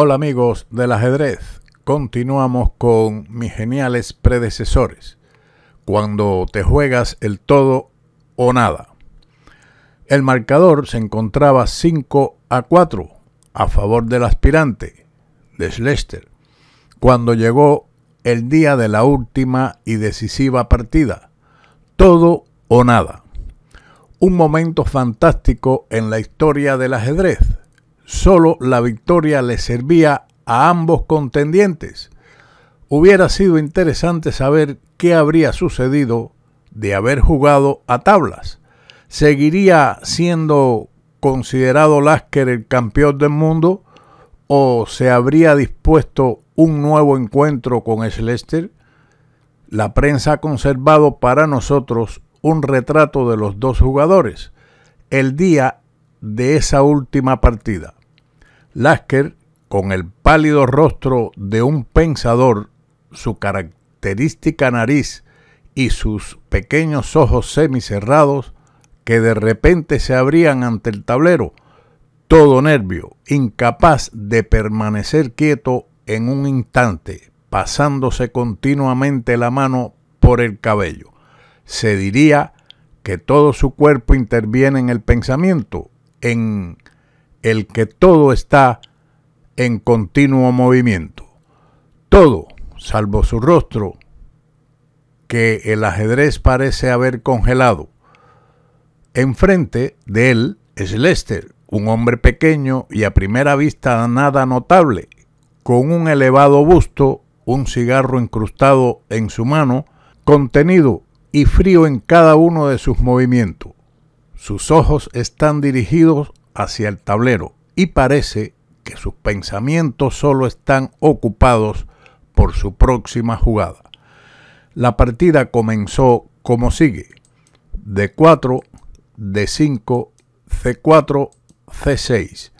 Hola amigos del ajedrez, continuamos con mis geniales predecesores, cuando te juegas el todo o nada. El marcador se encontraba 5 a 4 a favor del aspirante, de Schlechter cuando llegó el día de la última y decisiva partida, todo o nada. Un momento fantástico en la historia del ajedrez Solo la victoria le servía a ambos contendientes. Hubiera sido interesante saber qué habría sucedido de haber jugado a tablas. ¿Seguiría siendo considerado Lasker el campeón del mundo o se habría dispuesto un nuevo encuentro con Schlester? La prensa ha conservado para nosotros un retrato de los dos jugadores el día de esa última partida. Lasker, con el pálido rostro de un pensador, su característica nariz y sus pequeños ojos semicerrados, que de repente se abrían ante el tablero, todo nervio, incapaz de permanecer quieto en un instante, pasándose continuamente la mano por el cabello. Se diría que todo su cuerpo interviene en el pensamiento, en el que todo está en continuo movimiento. Todo, salvo su rostro, que el ajedrez parece haber congelado. Enfrente de él es Lester, un hombre pequeño y a primera vista nada notable, con un elevado busto, un cigarro incrustado en su mano, contenido y frío en cada uno de sus movimientos. Sus ojos están dirigidos hacia el tablero y parece que sus pensamientos solo están ocupados por su próxima jugada. La partida comenzó como sigue. D4, D5, C4, C6,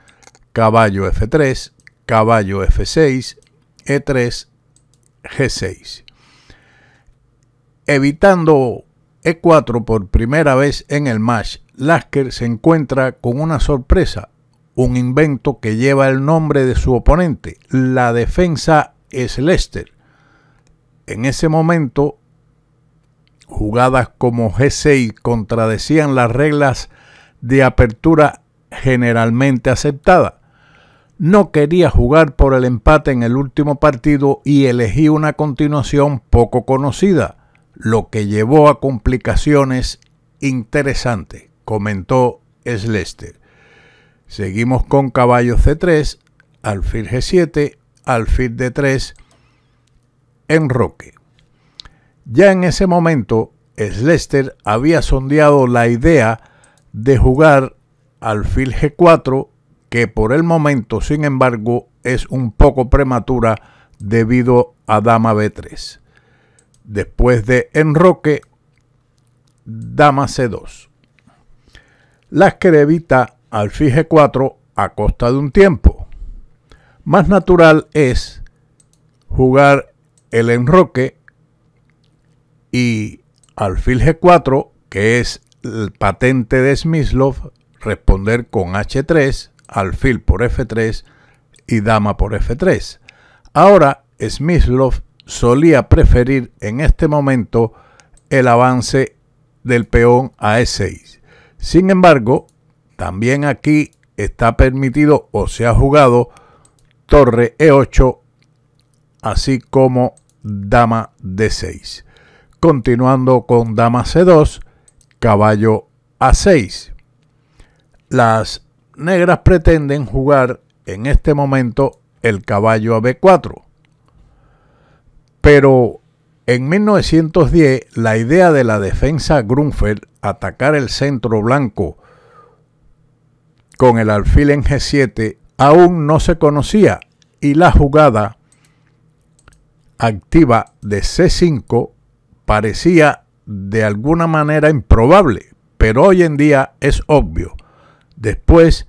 caballo F3, caballo F6, E3, G6. Evitando E4 por primera vez en el match Lasker se encuentra con una sorpresa, un invento que lleva el nombre de su oponente, la defensa es Lester. En ese momento, jugadas como G6 contradecían las reglas de apertura generalmente aceptadas. No quería jugar por el empate en el último partido y elegí una continuación poco conocida, lo que llevó a complicaciones interesantes comentó Slester. Seguimos con caballo C3, alfil G7, alfil D3, enroque. Ya en ese momento, Slester había sondeado la idea de jugar alfil G4, que por el momento, sin embargo, es un poco prematura debido a dama B3. Después de enroque, dama C2 la alfil g 4 a costa de un tiempo. Más natural es jugar el enroque y alfil G4, que es el patente de Smyslov, responder con H3, alfil por F3 y dama por F3. Ahora, Smyslov solía preferir en este momento el avance del peón a E6. Sin embargo, también aquí está permitido o se ha jugado torre E8, así como dama D6. Continuando con dama C2, caballo A6. Las negras pretenden jugar en este momento el caballo a B4. Pero en 1910 la idea de la defensa Grunfeld atacar el centro blanco con el alfil en G7 aún no se conocía y la jugada activa de C5 parecía de alguna manera improbable, pero hoy en día es obvio. Después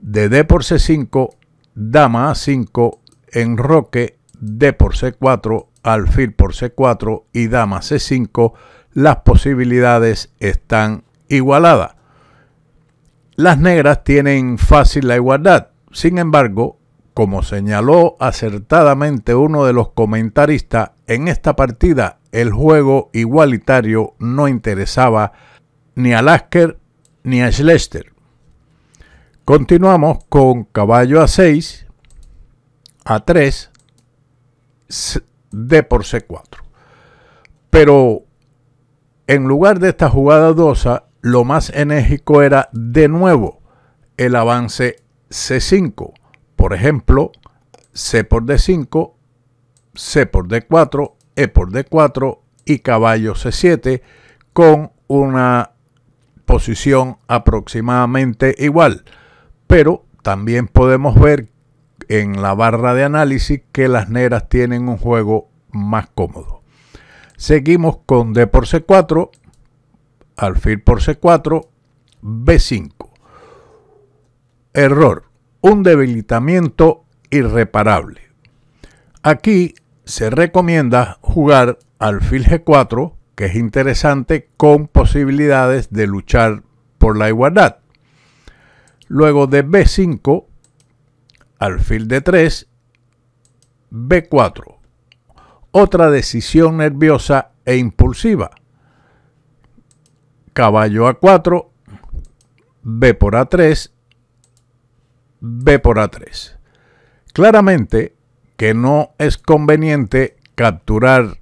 de D por C5, dama A5, enroque D por C4, alfil por C4 y dama C5, las posibilidades están igualadas. Las negras tienen fácil la igualdad. Sin embargo, como señaló acertadamente uno de los comentaristas, en esta partida el juego igualitario no interesaba ni a Lasker ni a schlechter Continuamos con caballo a 6, a 3, D por C4. Pero en lugar de esta jugada dosa, lo más enérgico era de nuevo el avance C5. Por ejemplo, C por D5, C por D4, E por D4 y caballo C7 con una posición aproximadamente igual. Pero también podemos ver en la barra de análisis que las negras tienen un juego más cómodo. Seguimos con D por C4, alfil por C4, B5. Error, un debilitamiento irreparable. Aquí se recomienda jugar alfil G4, que es interesante, con posibilidades de luchar por la igualdad. Luego de B5, alfil D3, B4 otra decisión nerviosa e impulsiva. Caballo A4, B por A3, B por A3. Claramente que no es conveniente capturar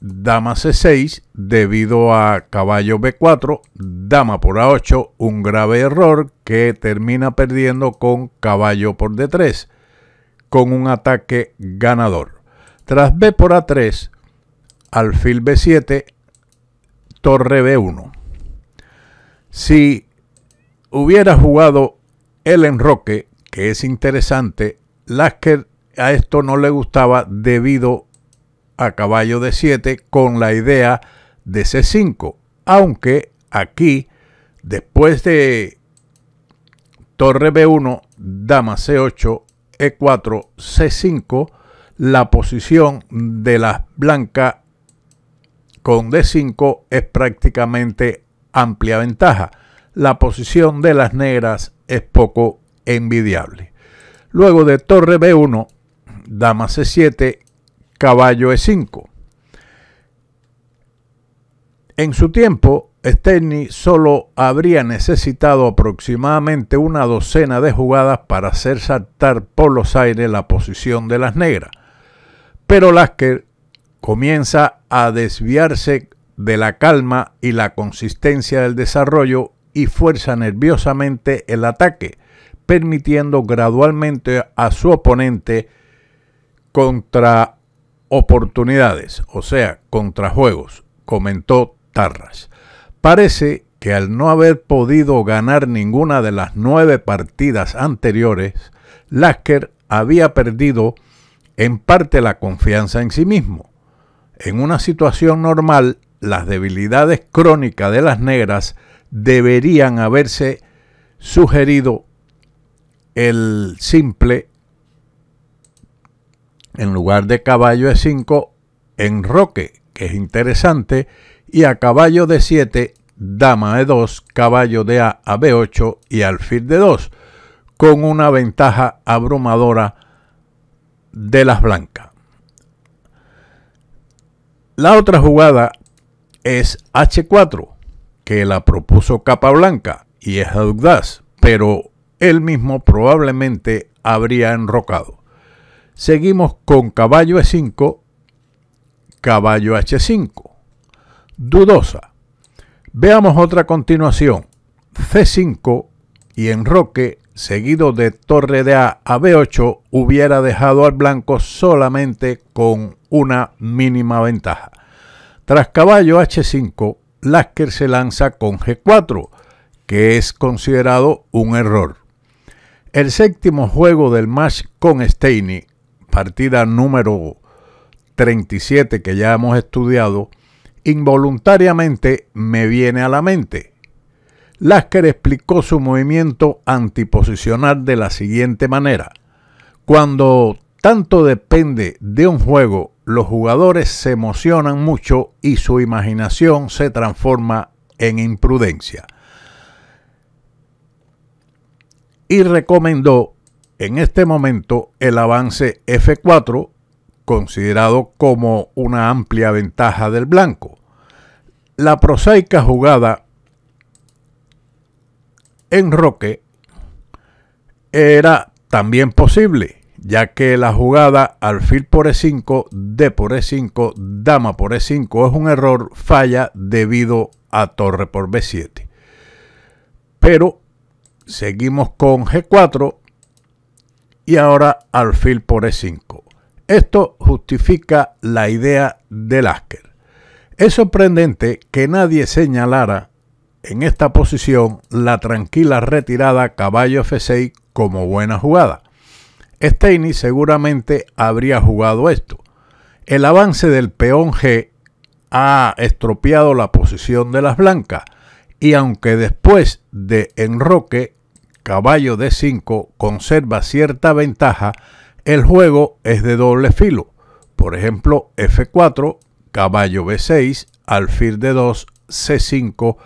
dama C6 debido a caballo B4, dama por A8, un grave error que termina perdiendo con caballo por D3, con un ataque ganador. Tras B por A3, alfil B7, torre B1. Si hubiera jugado el enroque, que es interesante, Lasker a esto no le gustaba debido a caballo de 7 con la idea de C5, aunque aquí, después de torre B1, dama C8, E4, C5, la posición de las blancas con D5 es prácticamente amplia ventaja. La posición de las negras es poco envidiable. Luego de torre B1, dama C7, caballo E5. En su tiempo, Sterni solo habría necesitado aproximadamente una docena de jugadas para hacer saltar por los aires la posición de las negras. Pero Lasker comienza a desviarse de la calma y la consistencia del desarrollo y fuerza nerviosamente el ataque, permitiendo gradualmente a su oponente contra oportunidades, o sea, contra juegos, comentó Tarras. Parece que al no haber podido ganar ninguna de las nueve partidas anteriores, Lasker había perdido en parte la confianza en sí mismo. En una situación normal, las debilidades crónicas de las negras deberían haberse sugerido el simple en lugar de caballo de 5 en roque, que es interesante, y a caballo de 7, dama de 2, caballo de A a B8 y alfil de 2, con una ventaja abrumadora de las blancas. La otra jugada es H4, que la propuso Capa Blanca y es audaz, pero él mismo probablemente habría enrocado. Seguimos con caballo E5, caballo H5. Dudosa. Veamos otra continuación. C5 y enroque seguido de torre de A a B8, hubiera dejado al blanco solamente con una mínima ventaja. Tras caballo H5, Lasker se lanza con G4, que es considerado un error. El séptimo juego del match con Steiny, partida número 37 que ya hemos estudiado, involuntariamente me viene a la mente Lasker explicó su movimiento antiposicional de la siguiente manera. Cuando tanto depende de un juego, los jugadores se emocionan mucho y su imaginación se transforma en imprudencia. Y recomendó en este momento el avance F4, considerado como una amplia ventaja del blanco. La prosaica jugada en roque era también posible, ya que la jugada alfil por E5, D por E5, dama por E5 es un error falla debido a torre por B7. Pero seguimos con G4 y ahora alfil por E5. Esto justifica la idea de Lasker. Es sorprendente que nadie señalara en esta posición la tranquila retirada caballo F6 como buena jugada. Steini seguramente habría jugado esto. El avance del peón G ha estropeado la posición de las blancas y aunque después de enroque caballo D5 conserva cierta ventaja, el juego es de doble filo. Por ejemplo, F4, caballo B6, alfil D2, C5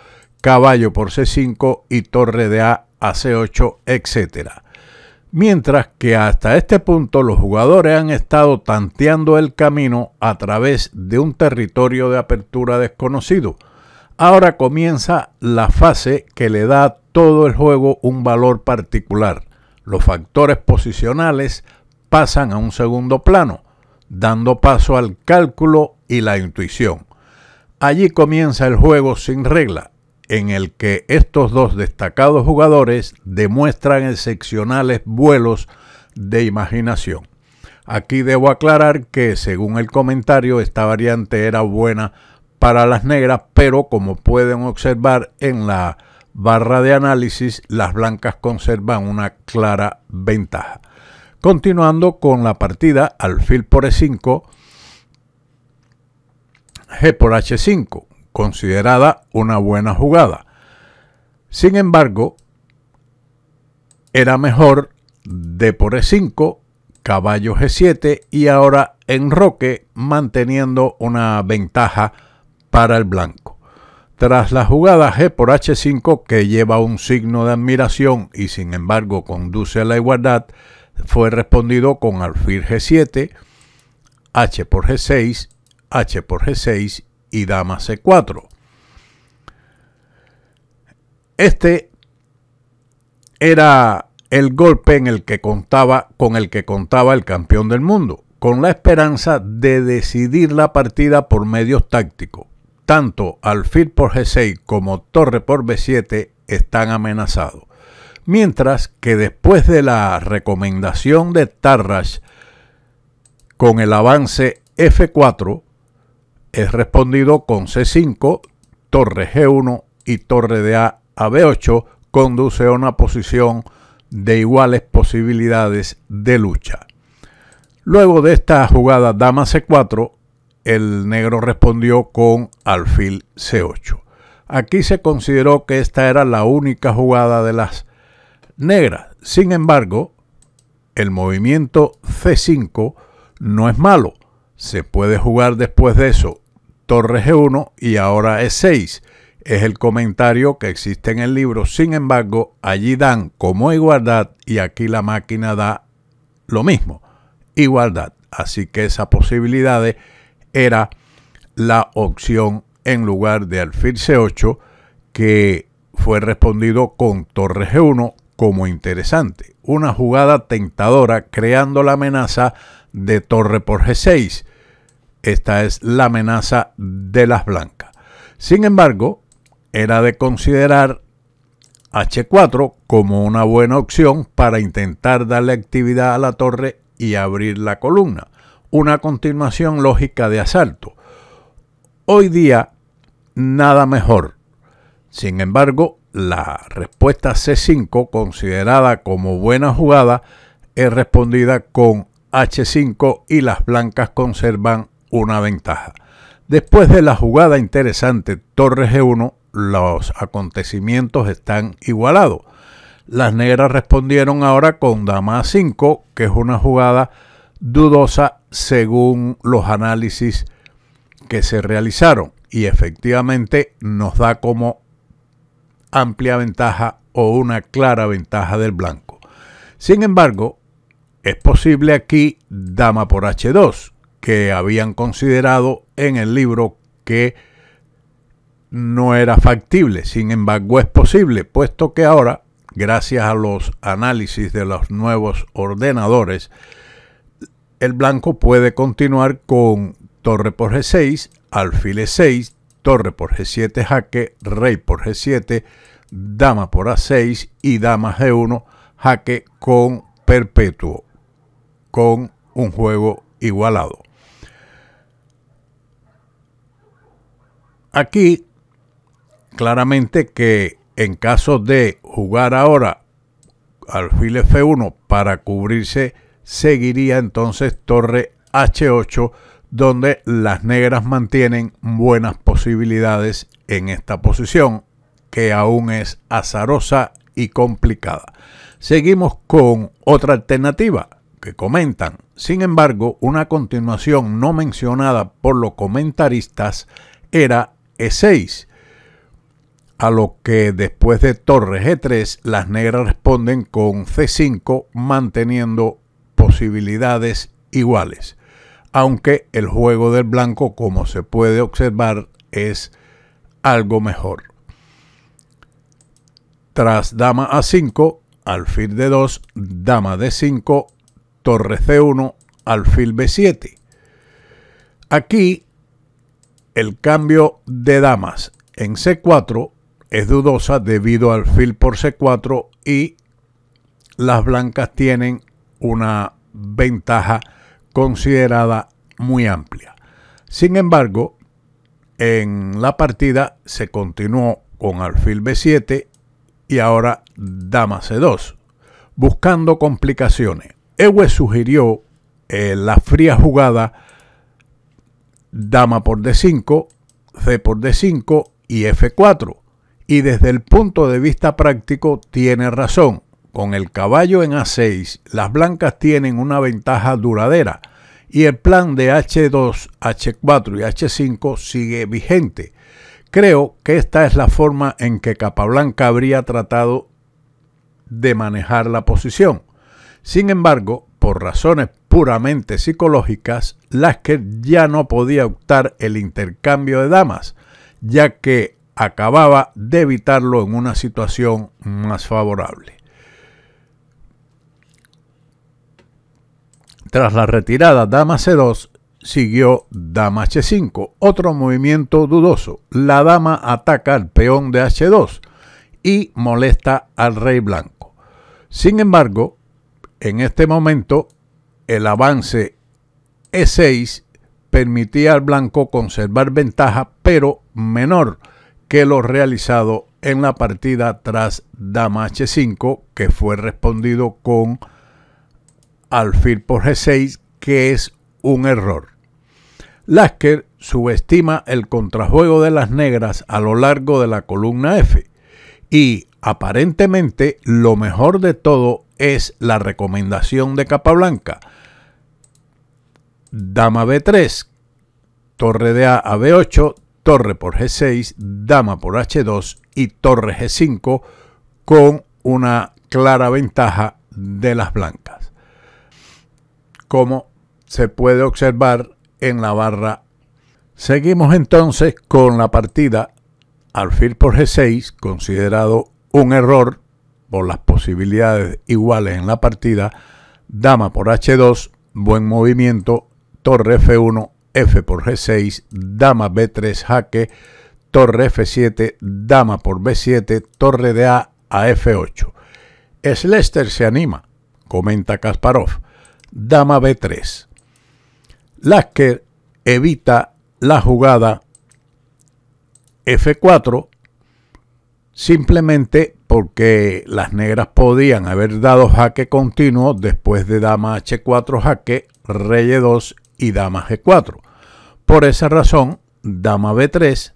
caballo por C5 y torre de A a C8, etc. Mientras que hasta este punto los jugadores han estado tanteando el camino a través de un territorio de apertura desconocido. Ahora comienza la fase que le da a todo el juego un valor particular. Los factores posicionales pasan a un segundo plano, dando paso al cálculo y la intuición. Allí comienza el juego sin regla, en el que estos dos destacados jugadores demuestran excepcionales vuelos de imaginación. Aquí debo aclarar que, según el comentario, esta variante era buena para las negras, pero como pueden observar en la barra de análisis, las blancas conservan una clara ventaja. Continuando con la partida, alfil por E5, G por H5 considerada una buena jugada. Sin embargo, era mejor D por E5, caballo G7 y ahora enroque manteniendo una ventaja para el blanco. Tras la jugada G por H5 que lleva un signo de admiración y sin embargo conduce a la igualdad, fue respondido con alfil G7, H por G6, H por G6 y dama C4. Este era el golpe en el que contaba, con el que contaba el campeón del mundo, con la esperanza de decidir la partida por medios tácticos. Tanto alfil por G6 como torre por B7 están amenazados. Mientras que después de la recomendación de Tarrash con el avance F4, es respondido con C5, torre G1 y torre de A a B8 conduce a una posición de iguales posibilidades de lucha. Luego de esta jugada dama C4, el negro respondió con alfil C8. Aquí se consideró que esta era la única jugada de las negras. Sin embargo, el movimiento C5 no es malo. Se puede jugar después de eso torre G1 y ahora es 6. Es el comentario que existe en el libro. Sin embargo, allí dan como igualdad y aquí la máquina da lo mismo, igualdad. Así que esa posibilidad era la opción en lugar de alfil C8 que fue respondido con torre G1 como interesante. Una jugada tentadora creando la amenaza de torre por G6 esta es la amenaza de las blancas. Sin embargo, era de considerar H4 como una buena opción para intentar darle actividad a la torre y abrir la columna, una continuación lógica de asalto. Hoy día, nada mejor. Sin embargo, la respuesta C5, considerada como buena jugada, es respondida con H5 y las blancas conservan una ventaja. Después de la jugada interesante torre G1, los acontecimientos están igualados. Las negras respondieron ahora con Dama 5, que es una jugada dudosa según los análisis que se realizaron. Y efectivamente nos da como amplia ventaja o una clara ventaja del blanco. Sin embargo, es posible aquí dama por H2, que habían considerado en el libro que no era factible, sin embargo es posible, puesto que ahora, gracias a los análisis de los nuevos ordenadores, el blanco puede continuar con torre por G6, alfil E6, torre por G7 jaque, rey por G7, dama por A6 y dama G1 jaque con perpetuo, con un juego igualado. aquí claramente que en caso de jugar ahora alfil F1 para cubrirse, seguiría entonces torre H8, donde las negras mantienen buenas posibilidades en esta posición, que aún es azarosa y complicada. Seguimos con otra alternativa que comentan. Sin embargo, una continuación no mencionada por los comentaristas era e6. A lo que después de torre g e 3 las negras responden con C5 manteniendo posibilidades iguales. Aunque el juego del blanco, como se puede observar, es algo mejor. Tras dama A5, alfil D2, dama D5, torre C1, alfil B7. Aquí el cambio de damas en C4 es dudosa debido al fil por C4 y las blancas tienen una ventaja considerada muy amplia. Sin embargo, en la partida se continuó con alfil B7 y ahora dama C2, buscando complicaciones. Ewe sugirió eh, la fría jugada dama por D5, C por D5 y F4. Y desde el punto de vista práctico tiene razón. Con el caballo en A6, las blancas tienen una ventaja duradera y el plan de H2, H4 y H5 sigue vigente. Creo que esta es la forma en que Capablanca habría tratado de manejar la posición. Sin embargo, por razones puramente psicológicas, Lasker ya no podía optar el intercambio de damas, ya que acababa de evitarlo en una situación más favorable. Tras la retirada dama C2, siguió dama H5, otro movimiento dudoso. La dama ataca al peón de H2 y molesta al rey blanco. Sin embargo, en este momento, el avance E6 permitía al blanco conservar ventaja, pero menor que lo realizado en la partida tras dama H5, que fue respondido con alfil por G6, que es un error. Lasker subestima el contrajuego de las negras a lo largo de la columna F y aparentemente lo mejor de todo es la recomendación de capa blanca Dama B3, torre de A a B8, torre por G6, dama por H2 y torre G5 con una clara ventaja de las blancas. Como se puede observar en la barra. Seguimos entonces con la partida alfil por G6, considerado un error por las posibilidades iguales en la partida, dama por h2, buen movimiento, torre f1, f por g6, dama b3 jaque, torre f7, dama por b7, torre de a a f8. Slester se anima, comenta Kasparov, dama b3. Lasker evita la jugada f4 simplemente porque las negras podían haber dado jaque continuo después de dama h4 jaque, rey e2 y dama g4. Por esa razón, dama b3,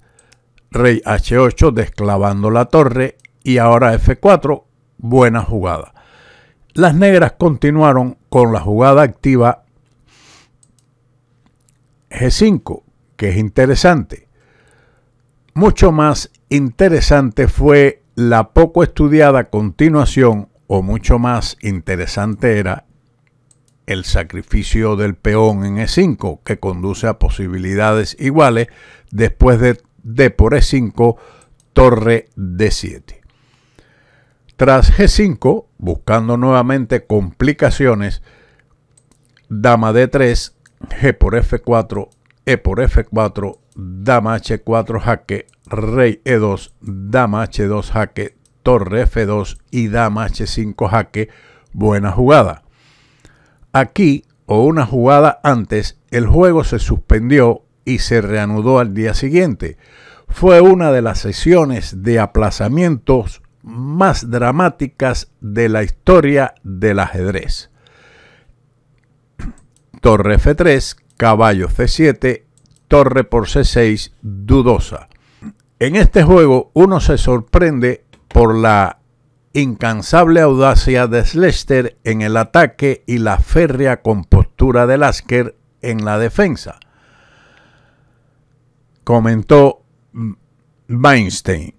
rey h8 desclavando la torre y ahora f4, buena jugada. Las negras continuaron con la jugada activa g5, que es interesante. Mucho más interesante fue la poco estudiada continuación, o mucho más interesante, era el sacrificio del peón en E5, que conduce a posibilidades iguales después de e D por E5, torre D7. Tras G5, buscando nuevamente complicaciones, dama D3, G por F4, E por F4, dama h4 jaque, rey e2, dama h2 jaque, torre f2 y dama h5 jaque, buena jugada. Aquí, o una jugada antes, el juego se suspendió y se reanudó al día siguiente. Fue una de las sesiones de aplazamientos más dramáticas de la historia del ajedrez. Torre F3, caballo C7, torre por C6 dudosa. En este juego uno se sorprende por la incansable audacia de Slester en el ataque y la férrea compostura de Lasker en la defensa, comentó Weinstein.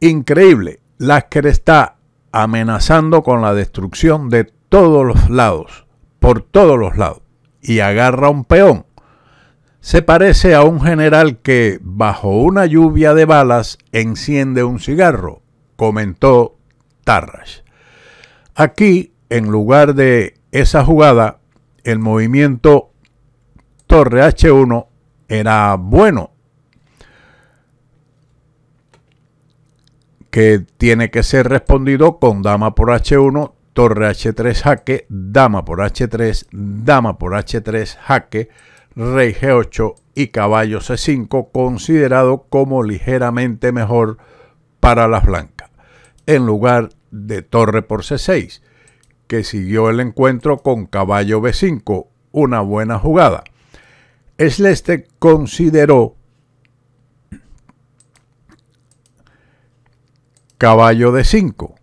Increíble, Lasker está amenazando con la destrucción de todos los lados, por todos los lados, y agarra un peón se parece a un general que, bajo una lluvia de balas, enciende un cigarro, comentó Tarras. Aquí, en lugar de esa jugada, el movimiento Torre H1 era bueno, que tiene que ser respondido con dama por H1, torre H3 jaque, dama por H3, dama por H3 jaque, rey g8 y caballo c5, considerado como ligeramente mejor para las blancas, en lugar de torre por c6, que siguió el encuentro con caballo b5, una buena jugada. Sleste consideró caballo d 5,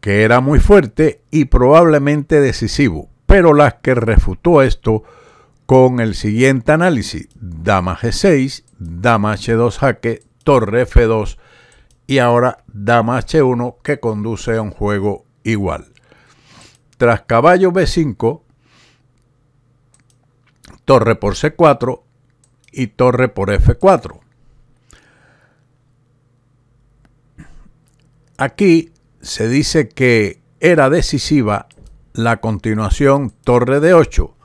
que era muy fuerte y probablemente decisivo, pero las que refutó esto con el siguiente análisis. Dama G6, Dama H2 jaque, Torre F2 y ahora Dama H1 que conduce a un juego igual. Tras caballo B5, Torre por C4 y Torre por F4. Aquí se dice que era decisiva la continuación Torre D8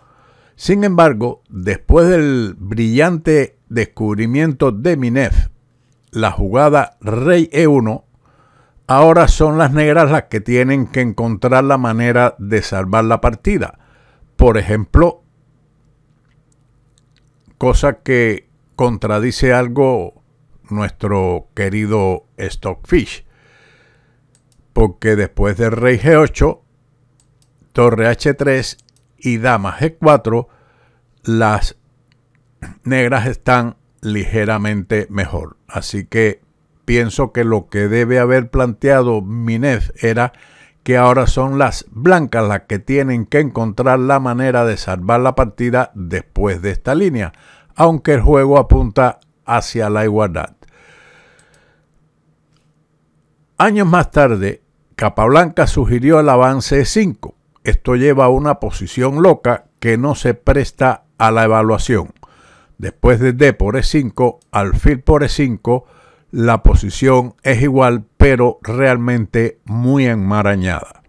sin embargo, después del brillante descubrimiento de Minev, la jugada Rey E1, ahora son las negras las que tienen que encontrar la manera de salvar la partida. Por ejemplo, cosa que contradice algo nuestro querido Stockfish. Porque después de Rey G8, Torre H3 y damas G4, las negras están ligeramente mejor. Así que pienso que lo que debe haber planteado minez era que ahora son las blancas las que tienen que encontrar la manera de salvar la partida después de esta línea, aunque el juego apunta hacia la igualdad. Años más tarde, Capablanca sugirió el avance 5, esto lleva a una posición loca que no se presta a la evaluación. Después de D por E5, alfil por E5, la posición es igual pero realmente muy enmarañada.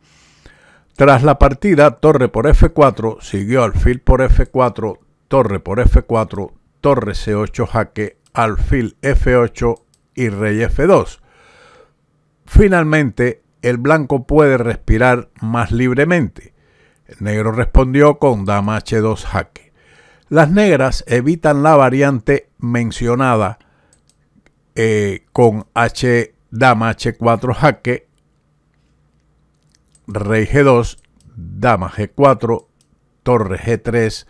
Tras la partida, torre por F4, siguió alfil por F4, torre por F4, torre C8 jaque, alfil F8 y rey F2. Finalmente, el blanco puede respirar más libremente. El negro respondió con dama H2 jaque. Las negras evitan la variante mencionada eh, con H dama H4 jaque, rey G2, dama G4, torre G3,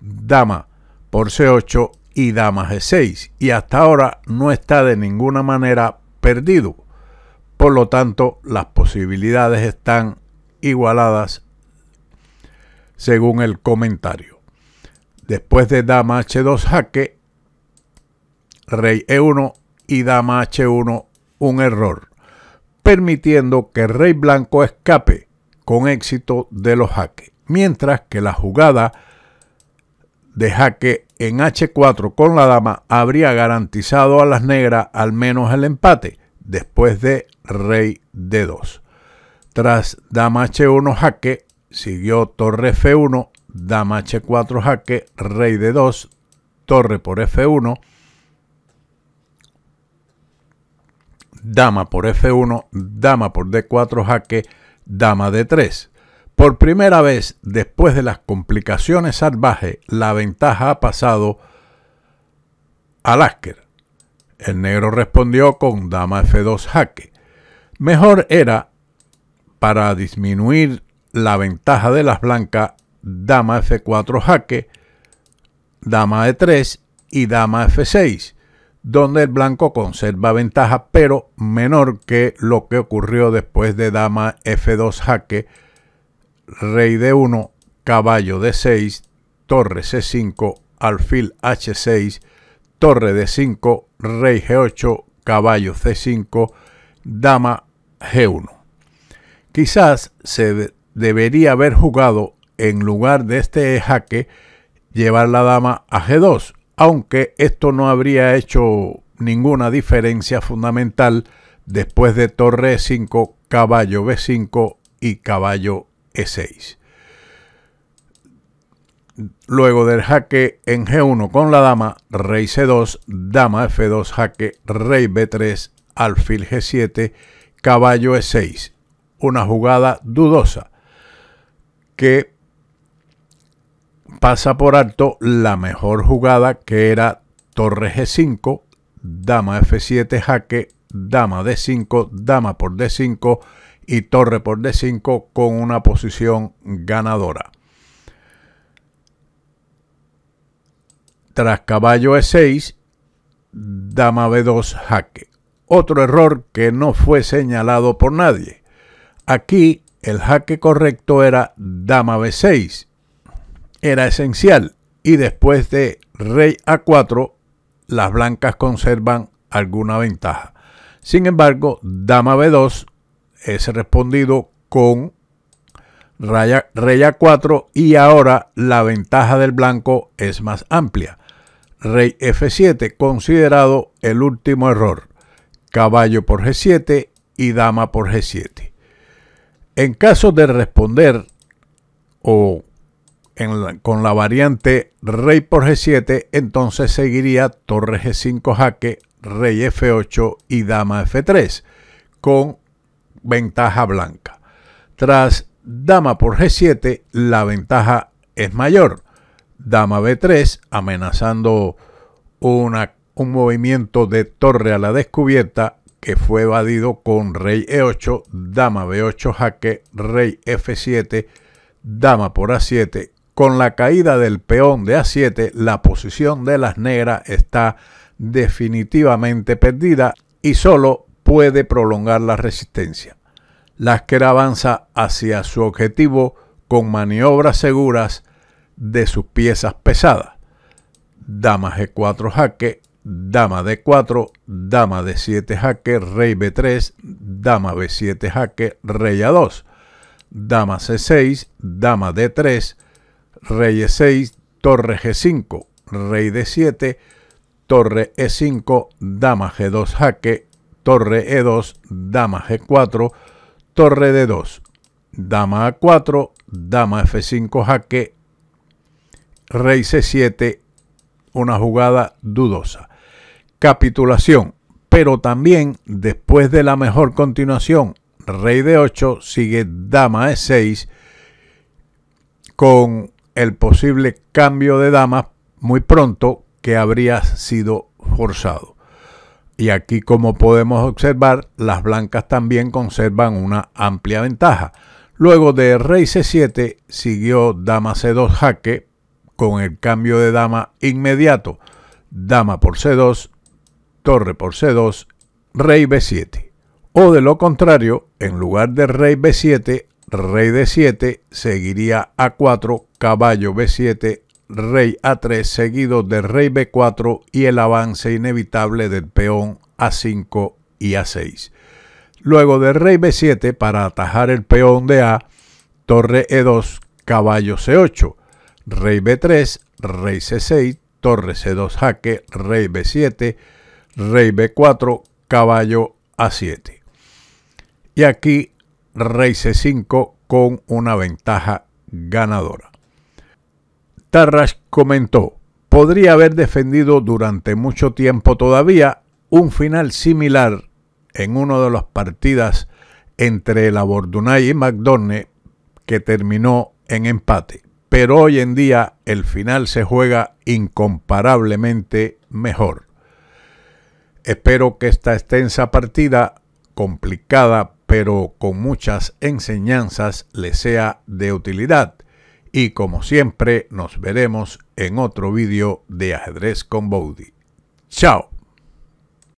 dama por C8 y dama G6. Y hasta ahora no está de ninguna manera perdido por lo tanto, las posibilidades están igualadas según el comentario. Después de dama h2 jaque, rey e1 y dama h1 un error, permitiendo que rey blanco escape con éxito de los jaques, mientras que la jugada de jaque en h4 con la dama habría garantizado a las negras al menos el empate, después de rey d2. Tras dama h1 jaque, siguió torre f1, dama h4 jaque, rey d2, torre por f1, dama por f1, dama por d4 jaque, dama d3. Por primera vez, después de las complicaciones salvajes, la ventaja ha pasado al Asker. El negro respondió con dama F2 jaque. Mejor era, para disminuir la ventaja de las blancas, dama F4 jaque, dama E3 y dama F6, donde el blanco conserva ventaja pero menor que lo que ocurrió después de dama F2 jaque, rey D1, caballo D6, torre C5, alfil H6, torre D5, rey G8, caballo C5, dama G1. Quizás se debería haber jugado en lugar de este jaque llevar la dama a G2, aunque esto no habría hecho ninguna diferencia fundamental después de torre e 5, caballo B5 y caballo E6. Luego del jaque en G1 con la dama, rey C2, dama F2, jaque, rey B3, alfil G7, caballo E6. Una jugada dudosa que pasa por alto la mejor jugada que era torre G5, dama F7, jaque, dama D5, dama por D5 y torre por D5 con una posición ganadora. tras caballo E6, dama B2 jaque. Otro error que no fue señalado por nadie. Aquí el jaque correcto era dama B6. Era esencial y después de rey A4 las blancas conservan alguna ventaja. Sin embargo, dama B2 es respondido con rey A4 y ahora la ventaja del blanco es más amplia rey f7, considerado el último error, caballo por g7 y dama por g7. En caso de responder o con la variante rey por g7, entonces seguiría torre g5 jaque, rey f8 y dama f3 con ventaja blanca. Tras dama por g7, la ventaja es mayor dama b3, amenazando un movimiento de torre a la descubierta que fue evadido con rey e8, dama b8 jaque, rey f7, dama por a7. Con la caída del peón de a7, la posición de las negras está definitivamente perdida y solo puede prolongar la resistencia. Lasker avanza hacia su objetivo con maniobras seguras de sus piezas pesadas. Dama G4 jaque, dama D4, dama D7 jaque, rey B3, dama B7 jaque, rey A2, dama C6, dama D3, rey E6, torre G5, rey D7, torre E5, dama G2 jaque, torre E2, dama G4, torre D2, dama A4, dama F5 jaque, rey C7, una jugada dudosa. Capitulación, pero también después de la mejor continuación, rey de 8 sigue dama E6 con el posible cambio de dama muy pronto que habría sido forzado. Y aquí como podemos observar, las blancas también conservan una amplia ventaja. Luego de rey c7 siguió dama c2 jaque, con el cambio de dama inmediato. Dama por C2, torre por C2, rey B7. O de lo contrario, en lugar de rey B7, rey D7, seguiría A4, caballo B7, rey A3 seguido de rey B4 y el avance inevitable del peón A5 y A6. Luego de rey B7 para atajar el peón de A, torre E2, caballo C8 rey b3, rey c6, torre c2 jaque, rey b7, rey b4, caballo a7. Y aquí rey c5 con una ventaja ganadora. Tarrasch comentó, podría haber defendido durante mucho tiempo todavía un final similar en uno de las partidas entre la Bordunay y McDonne que terminó en empate pero hoy en día el final se juega incomparablemente mejor. Espero que esta extensa partida, complicada pero con muchas enseñanzas, le sea de utilidad. Y como siempre, nos veremos en otro vídeo de Ajedrez con Bowdy. ¡Chao!